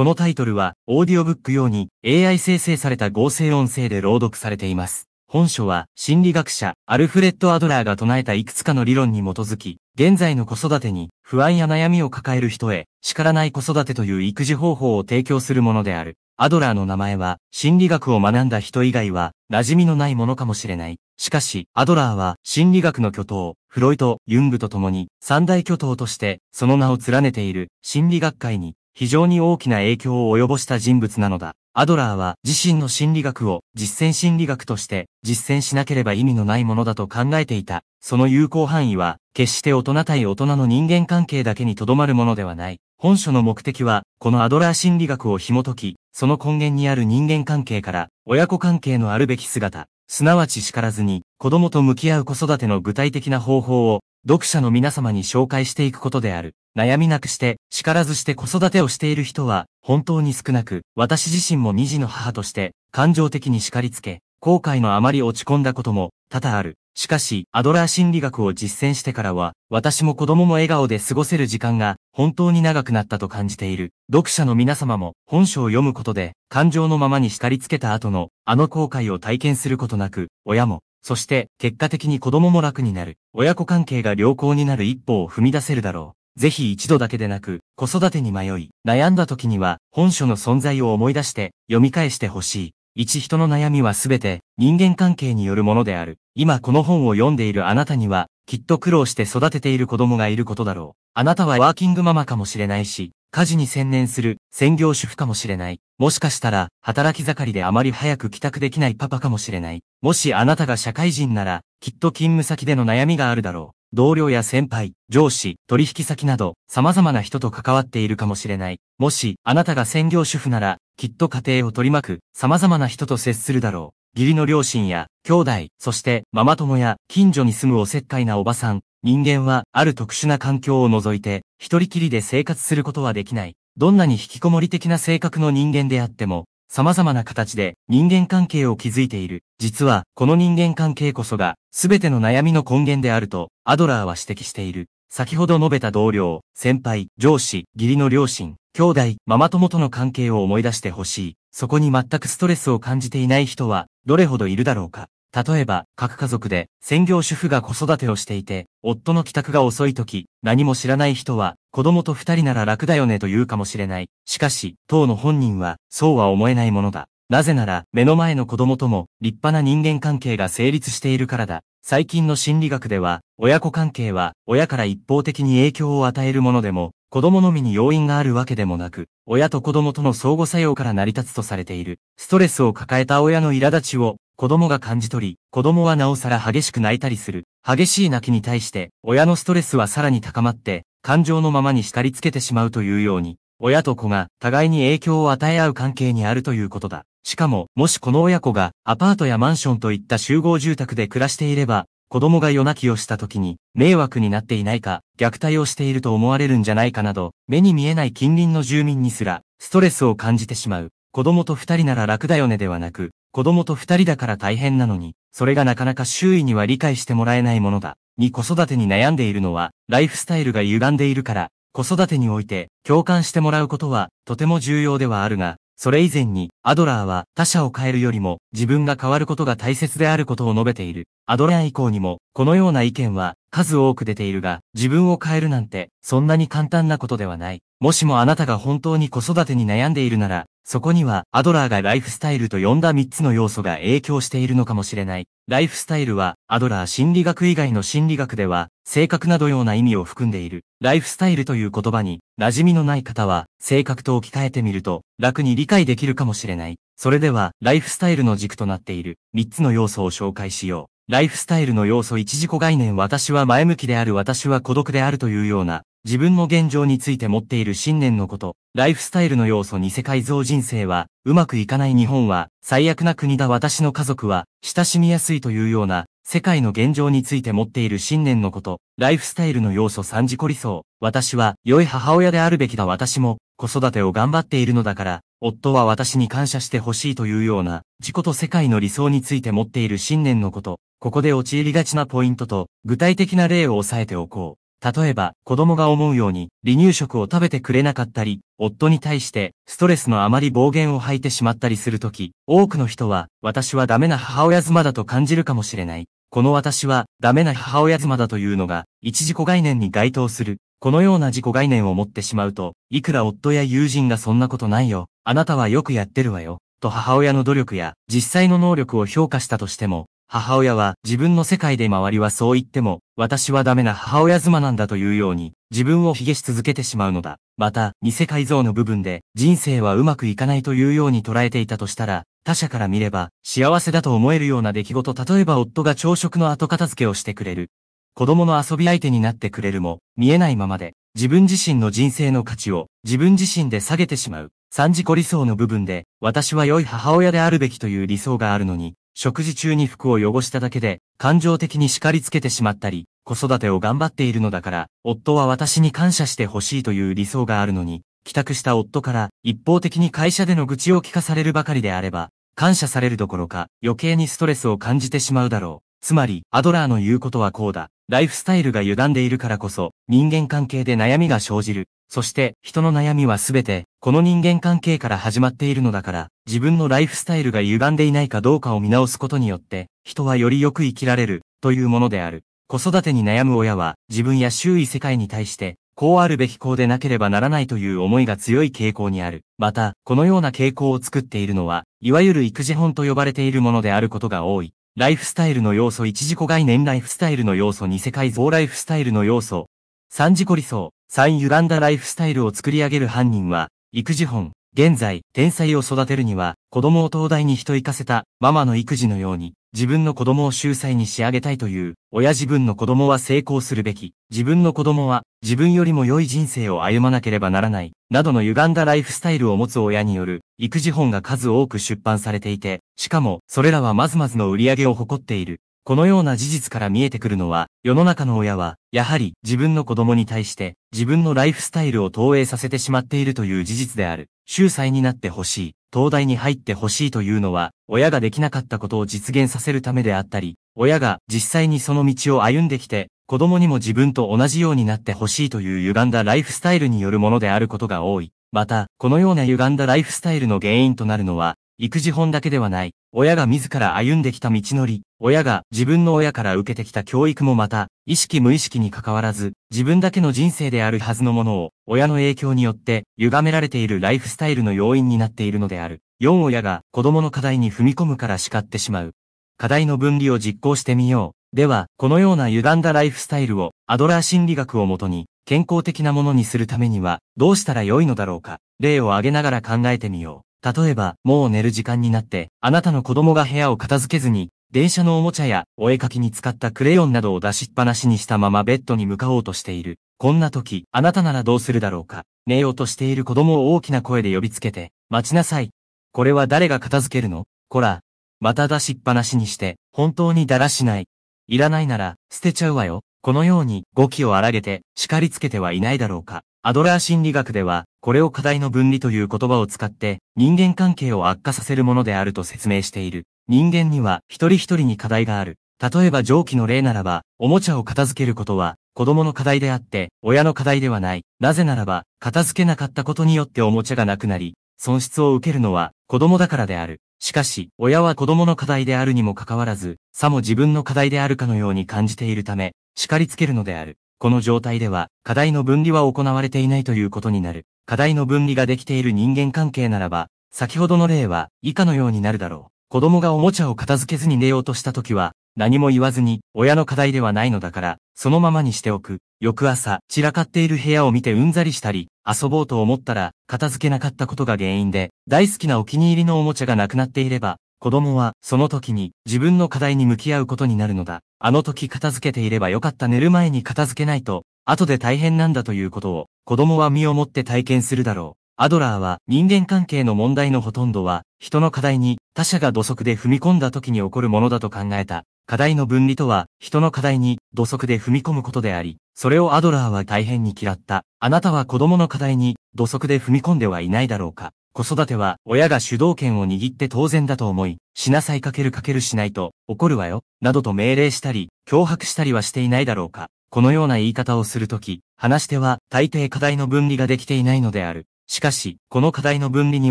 このタイトルは、オーディオブック用に AI 生成された合成音声で朗読されています。本書は、心理学者、アルフレッド・アドラーが唱えたいくつかの理論に基づき、現在の子育てに、不安や悩みを抱える人へ、叱らない子育てという育児方法を提供するものである。アドラーの名前は、心理学を学んだ人以外は、馴染みのないものかもしれない。しかし、アドラーは、心理学の巨頭、フロイト、ユングと共に、三大巨頭として、その名を連ねている、心理学会に、非常に大きな影響を及ぼした人物なのだ。アドラーは自身の心理学を実践心理学として実践しなければ意味のないものだと考えていた。その有効範囲は決して大人対大人の人間関係だけにとどまるものではない。本書の目的は、このアドラー心理学を紐解き、その根源にある人間関係から、親子関係のあるべき姿、すなわち叱らずに、子供と向き合う子育ての具体的な方法を、読者の皆様に紹介していくことである。悩みなくして、叱らずして子育てをしている人は、本当に少なく、私自身も二児の母として、感情的に叱りつけ、後悔のあまり落ち込んだことも、多々ある。しかし、アドラー心理学を実践してからは、私も子供も笑顔で過ごせる時間が、本当に長くなったと感じている。読者の皆様も、本書を読むことで、感情のままに叱りつけた後の、あの後悔を体験することなく、親も、そして結果的に子供も楽になる、親子関係が良好になる一歩を踏み出せるだろう。ぜひ一度だけでなく、子育てに迷い、悩んだ時には、本書の存在を思い出して読み返してほしい。一人の悩みはすべて人間関係によるものである。今この本を読んでいるあなたには、きっと苦労して育てている子供がいることだろう。あなたはワーキングママかもしれないし、家事に専念する専業主婦かもしれない。もしかしたら、働き盛りであまり早く帰宅できないパパかもしれない。もしあなたが社会人なら、きっと勤務先での悩みがあるだろう。同僚や先輩、上司、取引先など、様々な人と関わっているかもしれない。もし、あなたが専業主婦なら、きっと家庭を取り巻く、様々な人と接するだろう。義理の両親や、兄弟、そして、ママ友や、近所に住むおせっかいなおばさん、人間は、ある特殊な環境を除いて、一人きりで生活することはできない。どんなに引きこもり的な性格の人間であっても、様々な形で人間関係を築いている。実は、この人間関係こそが、全ての悩みの根源であると、アドラーは指摘している。先ほど述べた同僚、先輩、上司、義理の両親、兄弟、ママ友との関係を思い出してほしい。そこに全くストレスを感じていない人は、どれほどいるだろうか。例えば、各家族で専業主婦が子育てをしていて、夫の帰宅が遅い時、何も知らない人は、子供と二人なら楽だよねと言うかもしれない。しかし、当の本人は、そうは思えないものだ。なぜなら、目の前の子供とも、立派な人間関係が成立しているからだ。最近の心理学では、親子関係は、親から一方的に影響を与えるものでも、子供のみに要因があるわけでもなく、親と子供との相互作用から成り立つとされている。ストレスを抱えた親の苛立ちを、子供が感じ取り、子供はなおさら激しく泣いたりする。激しい泣きに対して、親のストレスはさらに高まって、感情のままに叱りつけてしまうというように、親と子が互いに影響を与え合う関係にあるということだ。しかも、もしこの親子がアパートやマンションといった集合住宅で暮らしていれば、子供が夜泣きをした時に迷惑になっていないか、虐待をしていると思われるんじゃないかなど、目に見えない近隣の住民にすら、ストレスを感じてしまう。子供と二人なら楽だよねではなく、子供と二人だから大変なのに、それがなかなか周囲には理解してもらえないものだ。に子育てに悩んでいるのは、ライフスタイルが歪んでいるから、子育てにおいて共感してもらうことはとても重要ではあるが、それ以前に、アドラーは他者を変えるよりも自分が変わることが大切であることを述べている。アドラー以降にも、このような意見は数多く出ているが、自分を変えるなんて、そんなに簡単なことではない。もしもあなたが本当に子育てに悩んでいるなら、そこにはアドラーがライフスタイルと呼んだ3つの要素が影響しているのかもしれない。ライフスタイルは、アドラー心理学以外の心理学では、性格などような意味を含んでいる。ライフスタイルという言葉に、馴染みのない方は、性格と置き換えてみると、楽に理解できるかもしれない。それでは、ライフスタイルの軸となっている、3つの要素を紹介しよう。ライフスタイルの要素一自己概念私は前向きである私は孤独であるというような、自分の現状について持っている信念のこと、ライフスタイルの要素に世界像人生は、うまくいかない日本は、最悪な国だ私の家族は、親しみやすいというような、世界の現状について持っている信念のこと、ライフスタイルの要素三自己理想、私は良い母親であるべきだ私も子育てを頑張っているのだから、夫は私に感謝してほしいというような、自己と世界の理想について持っている信念のこと、ここで陥りがちなポイントと、具体的な例を押さえておこう。例えば、子供が思うように、離乳食を食べてくれなかったり、夫に対して、ストレスのあまり暴言を吐いてしまったりするとき、多くの人は、私はダメな母親妻だと感じるかもしれない。この私は、ダメな母親妻だというのが、一自己概念に該当する。このような自己概念を持ってしまうと、いくら夫や友人がそんなことないよ、あなたはよくやってるわよ、と母親の努力や実際の能力を評価したとしても、母親は自分の世界で周りはそう言っても、私はダメな母親妻なんだというように、自分を卑下し続けてしまうのだ。また、偽改造の部分で、人生はうまくいかないというように捉えていたとしたら、他者から見れば、幸せだと思えるような出来事、例えば夫が朝食の後片付けをしてくれる。子供の遊び相手になってくれるも、見えないままで、自分自身の人生の価値を、自分自身で下げてしまう。三次子理想の部分で、私は良い母親であるべきという理想があるのに、食事中に服を汚しただけで、感情的に叱りつけてしまったり、子育てを頑張っているのだから、夫は私に感謝してほしいという理想があるのに、帰宅した夫から一方的に会社での愚痴を聞かされるばかりであれば、感謝されるどころか余計にストレスを感じてしまうだろう。つまり、アドラーの言うことはこうだ。ライフスタイルが歪んでいるからこそ、人間関係で悩みが生じる。そして人の悩みはすべてこの人間関係から始まっているのだから自分のライフスタイルが歪んでいないかどうかを見直すことによって人はよりよく生きられるというものである。子育てに悩む親は自分や周囲世界に対してこうあるべきこうでなければならないという思いが強い傾向にある。また、このような傾向を作っているのは、いわゆる育児本と呼ばれているものであることが多い。ライフスタイルの要素1自己概念ライフスタイルの要素2世界像ライフスタイルの要素3自己理想3歪んだライフスタイルを作り上げる犯人は、育児本、現在、天才を育てるには、子供を東大に人行かせた、ママの育児のように、自分の子供を秀才に仕上げたいという、親自分の子供は成功するべき、自分の子供は、自分よりも良い人生を歩まなければならない、などの歪んだライフスタイルを持つ親による、育児本が数多く出版されていて、しかも、それらはまずまずの売り上げを誇っている。このような事実から見えてくるのは、世の中の親は、やはり自分の子供に対して自分のライフスタイルを投影させてしまっているという事実である。秀才になってほしい、東大に入ってほしいというのは、親ができなかったことを実現させるためであったり、親が実際にその道を歩んできて、子供にも自分と同じようになってほしいという歪んだライフスタイルによるものであることが多い。また、このような歪んだライフスタイルの原因となるのは、育児本だけではない、親が自ら歩んできた道のり、親が自分の親から受けてきた教育もまた、意識無意識に関わらず、自分だけの人生であるはずのものを、親の影響によって歪められているライフスタイルの要因になっているのである。4親が子供の課題に踏み込むから叱ってしまう。課題の分離を実行してみよう。では、このような歪んだライフスタイルを、アドラー心理学をもとに、健康的なものにするためには、どうしたらよいのだろうか。例を挙げながら考えてみよう。例えば、もう寝る時間になって、あなたの子供が部屋を片付けずに、電車のおもちゃやお絵かきに使ったクレヨンなどを出しっぱなしにしたままベッドに向かおうとしている。こんな時、あなたならどうするだろうか。寝ようとしている子供を大きな声で呼びつけて、待ちなさい。これは誰が片付けるのこら、また出しっぱなしにして、本当にだらしない。いらないなら、捨てちゃうわよ。このように、語気を荒げて、叱りつけてはいないだろうか。アドラー心理学では、これを課題の分離という言葉を使って、人間関係を悪化させるものであると説明している。人間には一人一人に課題がある。例えば上記の例ならば、おもちゃを片付けることは、子供の課題であって、親の課題ではない。なぜならば、片付けなかったことによっておもちゃがなくなり、損失を受けるのは、子供だからである。しかし、親は子供の課題であるにもかかわらず、さも自分の課題であるかのように感じているため、叱りつけるのである。この状態では、課題の分離は行われていないということになる。課題の分離ができている人間関係ならば、先ほどの例は、以下のようになるだろう。子供がおもちゃを片付けずに寝ようとした時は、何も言わずに、親の課題ではないのだから、そのままにしておく。翌朝、散らかっている部屋を見てうんざりしたり、遊ぼうと思ったら、片付けなかったことが原因で、大好きなお気に入りのおもちゃがなくなっていれば、子供は、その時に、自分の課題に向き合うことになるのだ。あの時片付けていればよかった寝る前に片付けないと、後で大変なんだということを、子供は身をもって体験するだろう。アドラーは人間関係の問題のほとんどは人の課題に他者が土足で踏み込んだ時に起こるものだと考えた。課題の分離とは人の課題に土足で踏み込むことであり、それをアドラーは大変に嫌った。あなたは子供の課題に土足で踏み込んではいないだろうか。子育ては親が主導権を握って当然だと思い、しなさいかけるかけるしないと、怒るわよ、などと命令したり、脅迫したりはしていないだろうか。このような言い方をするとき、話し手は大抵課題の分離ができていないのである。しかし、この課題の分離に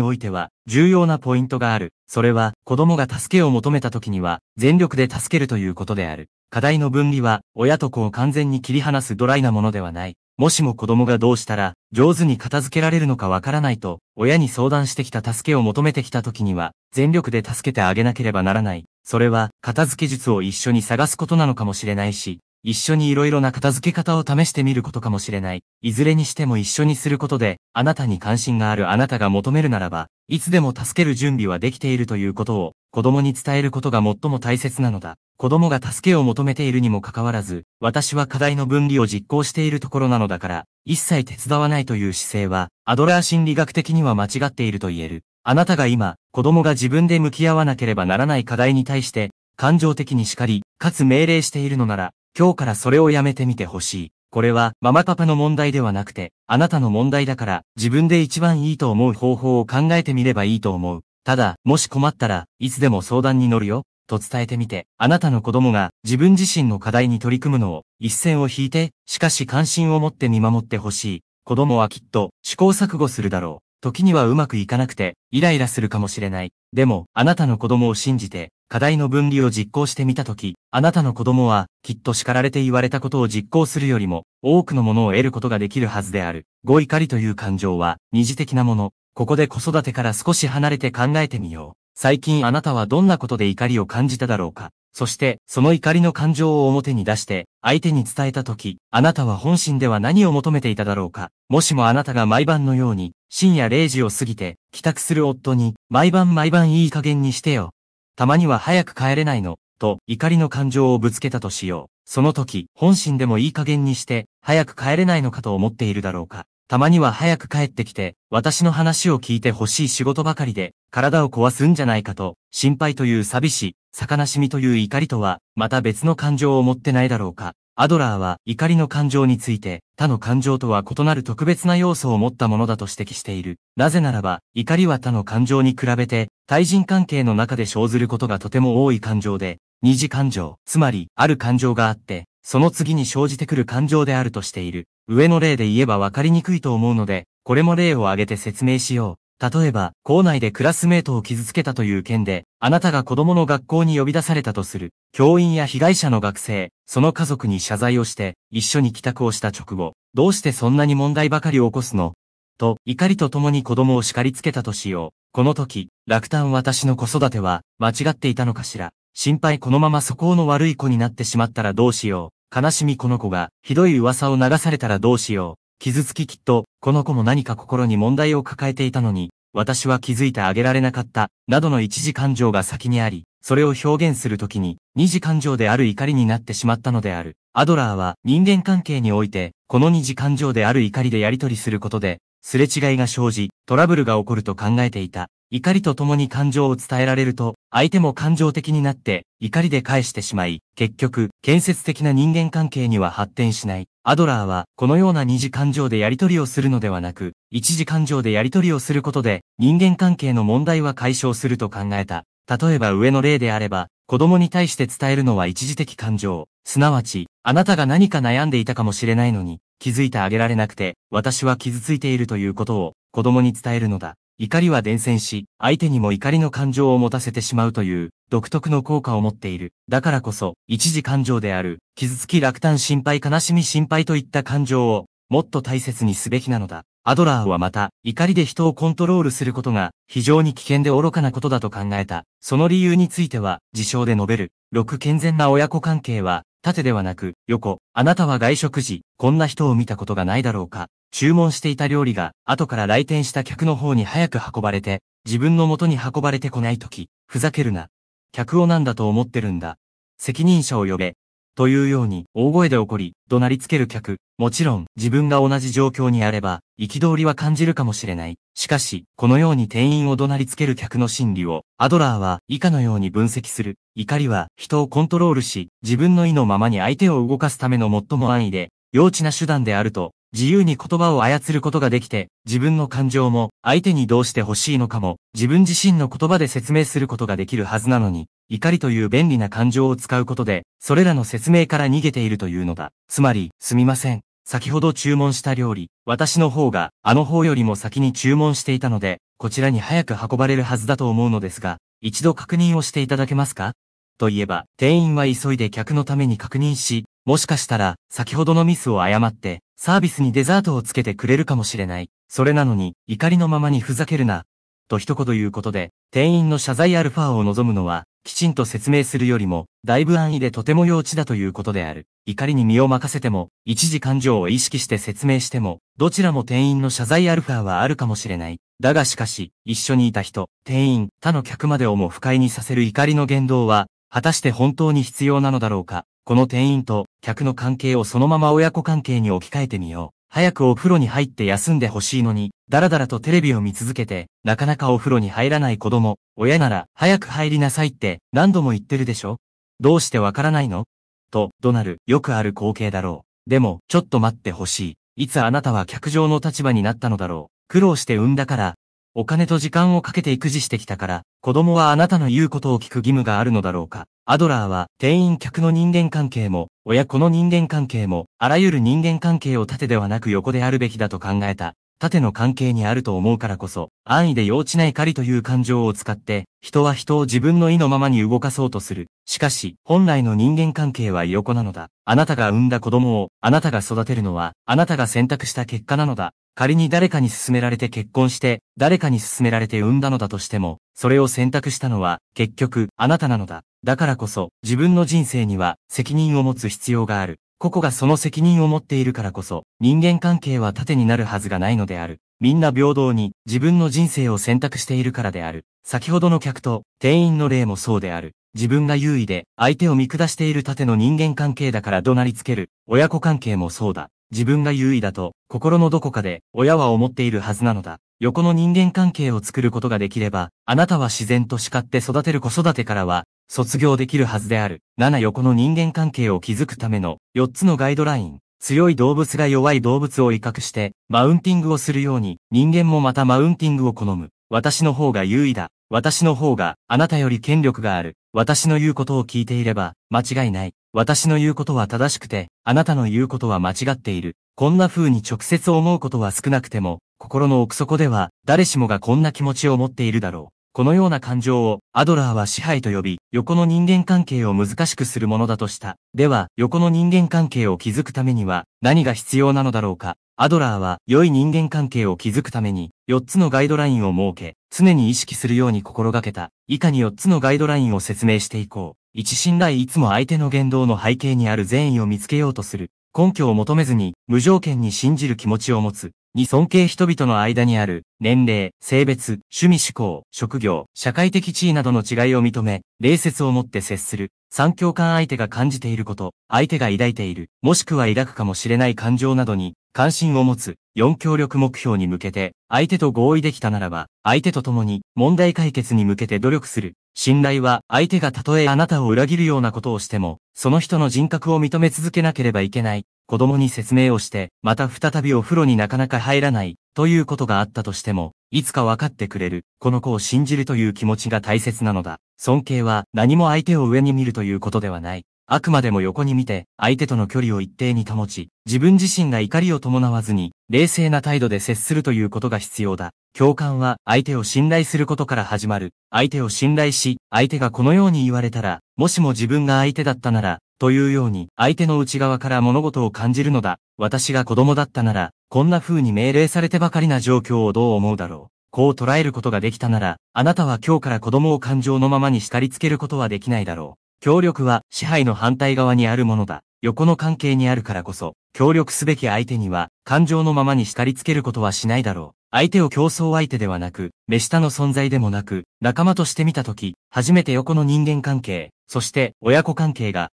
おいては、重要なポイントがある。それは、子供が助けを求めた時には、全力で助けるということである。課題の分離は、親と子を完全に切り離すドライなものではない。もしも子供がどうしたら、上手に片付けられるのかわからないと、親に相談してきた助けを求めてきた時には、全力で助けてあげなければならない。それは、片付け術を一緒に探すことなのかもしれないし、一緒に色々な片付け方を試してみることかもしれない。いずれにしても一緒にすることで、あなたに関心があるあなたが求めるならば、いつでも助ける準備はできているということを、子供に伝えることが最も大切なのだ。子供が助けを求めているにもかかわらず、私は課題の分離を実行しているところなのだから、一切手伝わないという姿勢は、アドラー心理学的には間違っていると言える。あなたが今、子供が自分で向き合わなければならない課題に対して、感情的に叱り、かつ命令しているのなら、今日からそれをやめてみてほしい。これは、ママパパの問題ではなくて、あなたの問題だから、自分で一番いいと思う方法を考えてみればいいと思う。ただ、もし困ったらいつでも相談に乗るよ。と伝えてみて、あなたの子供が自分自身の課題に取り組むのを一線を引いて、しかし関心を持って見守ってほしい。子供はきっと試行錯誤するだろう。時にはうまくいかなくて、イライラするかもしれない。でも、あなたの子供を信じて、課題の分離を実行してみたとき、あなたの子供は、きっと叱られて言われたことを実行するよりも、多くのものを得ることができるはずである。ご怒りという感情は、二次的なもの、ここで子育てから少し離れて考えてみよう。最近あなたはどんなことで怒りを感じただろうか。そして、その怒りの感情を表に出して、相手に伝えたとき、あなたは本心では何を求めていただろうか。もしもあなたが毎晩のように、深夜0時を過ぎて、帰宅する夫に、毎晩毎晩いい加減にしてよ。たまには早く帰れないの、と、怒りの感情をぶつけたとしよう。その時、本心でもいい加減にして、早く帰れないのかと思っているだろうか。たまには早く帰ってきて、私の話を聞いて欲しい仕事ばかりで、体を壊すんじゃないかと、心配という寂しい、魚しみという怒りとは、また別の感情を持ってないだろうか。アドラーは怒りの感情について他の感情とは異なる特別な要素を持ったものだと指摘している。なぜならば怒りは他の感情に比べて対人関係の中で生ずることがとても多い感情で、二次感情、つまりある感情があって、その次に生じてくる感情であるとしている。上の例で言えば分かりにくいと思うので、これも例を挙げて説明しよう。例えば、校内でクラスメートを傷つけたという件で、あなたが子供の学校に呼び出されたとする、教員や被害者の学生、その家族に謝罪をして、一緒に帰宅をした直後、どうしてそんなに問題ばかり起こすのと、怒りと共に子供を叱りつけたとしよう。この時、落胆私の子育ては、間違っていたのかしら。心配このまま素行の悪い子になってしまったらどうしよう。悲しみこの子が、ひどい噂を流されたらどうしよう。傷つききっと、この子も何か心に問題を抱えていたのに、私は気づいてあげられなかった、などの一時感情が先にあり、それを表現するときに、二次感情である怒りになってしまったのである。アドラーは人間関係において、この二次感情である怒りでやり取りすることで、すれ違いが生じ、トラブルが起こると考えていた。怒りと共に感情を伝えられると、相手も感情的になって、怒りで返してしまい、結局、建設的な人間関係には発展しない。アドラーは、このような二次感情でやり取りをするのではなく、一次感情でやり取りをすることで、人間関係の問題は解消すると考えた。例えば上の例であれば、子供に対して伝えるのは一時的感情。すなわち、あなたが何か悩んでいたかもしれないのに、気づいてあげられなくて、私は傷ついているということを、子供に伝えるのだ。怒りは伝染し、相手にも怒りの感情を持たせてしまうという、独特の効果を持っている。だからこそ、一時感情である、傷つき落胆心配悲しみ心配といった感情を、もっと大切にすべきなのだ。アドラーはまた、怒りで人をコントロールすることが、非常に危険で愚かなことだと考えた。その理由については、自称で述べる。6健全な親子関係は、縦ではなく、横。あなたは外食時、こんな人を見たことがないだろうか。注文していた料理が、後から来店した客の方に早く運ばれて、自分の元に運ばれてこないとき、ふざけるな。客をなんだと思ってるんだ。責任者を呼べ。というように、大声で怒り、怒鳴りつける客。もちろん、自分が同じ状況にあれば、憤りは感じるかもしれない。しかし、このように店員を怒鳴りつける客の心理を、アドラーは以下のように分析する。怒りは、人をコントロールし、自分の意のままに相手を動かすための最も安易で、幼稚な手段であると自由に言葉を操ることができて、自分の感情も相手にどうして欲しいのかも、自分自身の言葉で説明することができるはずなのに、怒りという便利な感情を使うことで、それらの説明から逃げているというのだ。つまり、すみません。先ほど注文した料理、私の方が、あの方よりも先に注文していたので、こちらに早く運ばれるはずだと思うのですが、一度確認をしていただけますかといえば、店員は急いで客のために確認し、もしかしたら、先ほどのミスを誤って、サービスにデザートをつけてくれるかもしれない。それなのに、怒りのままにふざけるな。と一言言うことで、店員の謝罪アルファを望むのは、きちんと説明するよりも、だいぶ安易でとても幼稚だということである。怒りに身を任せても、一時感情を意識して説明しても、どちらも店員の謝罪アルファはあるかもしれない。だがしかし、一緒にいた人、店員、他の客までをも不快にさせる怒りの言動は、果たして本当に必要なのだろうか。この店員と客の関係をそのまま親子関係に置き換えてみよう。早くお風呂に入って休んでほしいのに、だらだらとテレビを見続けて、なかなかお風呂に入らない子供、親なら早く入りなさいって何度も言ってるでしょどうしてわからないのと、怒鳴る、よくある光景だろう。でも、ちょっと待ってほしい。いつあなたは客上の立場になったのだろう。苦労して産んだから、お金と時間をかけて育児してきたから、子供はあなたの言うことを聞く義務があるのだろうか。アドラーは、店員客の人間関係も、親子の人間関係も、あらゆる人間関係を縦ではなく横であるべきだと考えた。縦の関係にあると思うからこそ、安易で幼稚な怒りという感情を使って、人は人を自分の意のままに動かそうとする。しかし、本来の人間関係は横なのだ。あなたが産んだ子供を、あなたが育てるのは、あなたが選択した結果なのだ。仮に誰かに勧められて結婚して、誰かに勧められて産んだのだとしても、それを選択したのは、結局、あなたなのだ。だからこそ、自分の人生には、責任を持つ必要がある。個々がその責任を持っているからこそ、人間関係は盾になるはずがないのである。みんな平等に自分の人生を選択しているからである。先ほどの客と店員の例もそうである。自分が優位で相手を見下している盾の人間関係だから怒鳴りつける。親子関係もそうだ。自分が優位だと心のどこかで親は思っているはずなのだ。横の人間関係を作ることができれば、あなたは自然と叱って育てる子育てからは卒業できるはずである。7横の人間関係を築くための4つのガイドライン。強い動物が弱い動物を威嚇して、マウンティングをするように、人間もまたマウンティングを好む。私の方が優位だ。私の方が、あなたより権力がある。私の言うことを聞いていれば、間違いない。私の言うことは正しくて、あなたの言うことは間違っている。こんな風に直接思うことは少なくても、心の奥底では、誰しもがこんな気持ちを持っているだろう。このような感情をアドラーは支配と呼び、横の人間関係を難しくするものだとした。では、横の人間関係を築くためには何が必要なのだろうか。アドラーは良い人間関係を築くために4つのガイドラインを設け、常に意識するように心がけた。以下に4つのガイドラインを説明していこう。1信頼いつも相手の言動の背景にある善意を見つけようとする。根拠を求めずに無条件に信じる気持ちを持つ。に尊敬人々の間にある、年齢、性別、趣味思考、職業、社会的地位などの違いを認め、礼節をもって接する、三共感相手が感じていること、相手が抱いている、もしくは抱くかもしれない感情などに、関心を持つ、四協力目標に向けて、相手と合意できたならば、相手と共に、問題解決に向けて努力する。信頼は、相手がたとえあなたを裏切るようなことをしても、その人の人格を認め続けなければいけない。子供に説明をして、また再びお風呂になかなか入らない、ということがあったとしても、いつか分かってくれる、この子を信じるという気持ちが大切なのだ。尊敬は何も相手を上に見るということではない。あくまでも横に見て、相手との距離を一定に保ち、自分自身が怒りを伴わずに、冷静な態度で接するということが必要だ。共感は、相手を信頼することから始まる。相手を信頼し、相手がこのように言われたら、もしも自分が相手だったなら、というように、相手の内側から物事を感じるのだ。私が子供だったなら、こんな風に命令されてばかりな状況をどう思うだろう。こう捉えることができたなら、あなたは今日から子供を感情のままに叱りつけることはできないだろう。協力は支配の反対側にあるものだ。横の関係にあるからこそ、協力すべき相手には、感情のままに叱りつけることはしないだろう。相手を競争相手ではなく、目下の存在でもなく、仲間として見たとき、初めて横の人間関係、そして親子関係が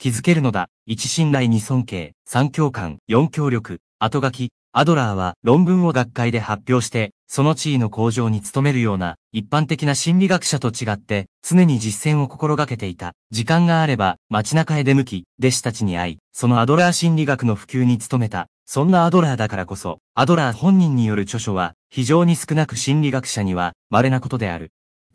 築けるのだ。1信頼に尊敬、3共感、4協力、後書き。アドラーは論文を学会で発表して、その地位の向上に努めるような一般的な心理学者と違って常に実践を心がけていた。時間があれば街中へ出向き、弟子たちに会い、そのアドラー心理学の普及に努めた。そんなアドラーだからこそ、アドラー本人による著書は非常に少なく心理学者には稀なことである。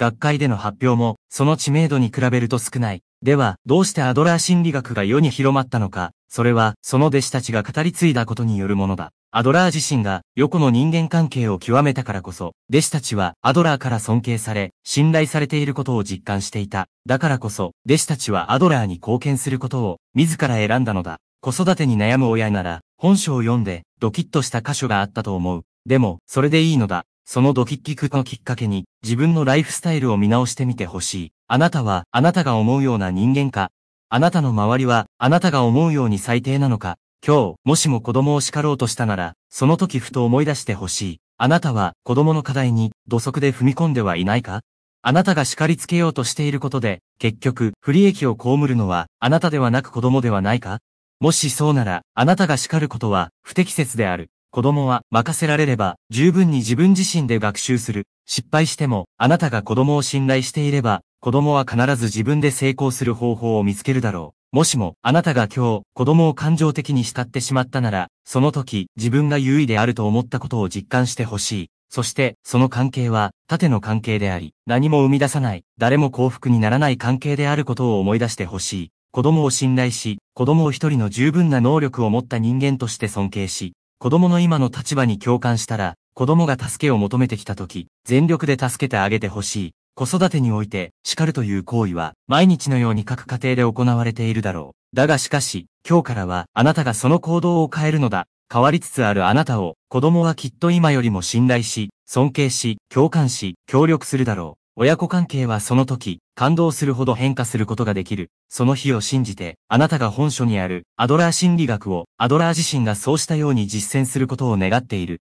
学会での発表も、その知名度に比べると少ない。では、どうしてアドラー心理学が世に広まったのか、それは、その弟子たちが語り継いだことによるものだ。アドラー自身が、横の人間関係を極めたからこそ、弟子たちは、アドラーから尊敬され、信頼されていることを実感していた。だからこそ、弟子たちはアドラーに貢献することを、自ら選んだのだ。子育てに悩む親なら、本書を読んで、ドキッとした箇所があったと思う。でも、それでいいのだ。そのドキッキクのきっかけに、自分のライフスタイルを見直してみてほしい。あなたは、あなたが思うような人間かあなたの周りは、あなたが思うように最低なのか今日、もしも子供を叱ろうとしたなら、その時ふと思い出してほしい。あなたは、子供の課題に、土足で踏み込んではいないかあなたが叱りつけようとしていることで、結局、不利益を被るのは、あなたではなく子供ではないかもしそうなら、あなたが叱ることは、不適切である。子供は任せられれば十分に自分自身で学習する。失敗しても、あなたが子供を信頼していれば、子供は必ず自分で成功する方法を見つけるだろう。もしも、あなたが今日、子供を感情的に慕ってしまったなら、その時、自分が優位であると思ったことを実感してほしい。そして、その関係は、縦の関係であり、何も生み出さない、誰も幸福にならない関係であることを思い出してほしい。子供を信頼し、子供を一人の十分な能力を持った人間として尊敬し、子供の今の立場に共感したら、子供が助けを求めてきた時、全力で助けてあげてほしい。子育てにおいて、叱るという行為は、毎日のように各家庭で行われているだろう。だがしかし、今日からは、あなたがその行動を変えるのだ。変わりつつあるあなたを、子供はきっと今よりも信頼し、尊敬し、共感し、協力するだろう。親子関係はその時、感動するほど変化することができる。その日を信じて、あなたが本書にある、アドラー心理学を、アドラー自身がそうしたように実践することを願っている。